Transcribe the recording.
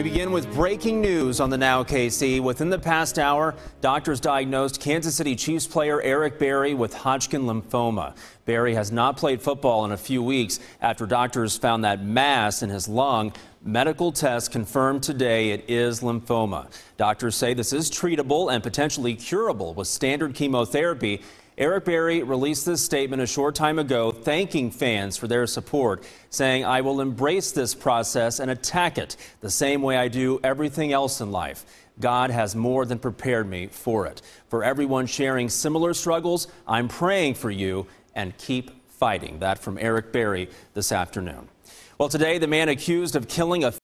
We begin with breaking news on the Now KC. Within the past hour, doctors diagnosed Kansas City Chiefs player Eric Berry with Hodgkin lymphoma. Berry has not played football in a few weeks after doctors found that mass in his lung. Medical tests confirmed today it is lymphoma. Doctors say this is treatable and potentially curable with standard chemotherapy. Eric Berry released this statement a short time ago, thanking fans for their support, saying, I will embrace this process and attack it the same way I do everything else in life. God has more than prepared me for it. For everyone sharing similar struggles, I'm praying for you and keep fighting. That from Eric Berry this afternoon. Well, today, the man accused of killing a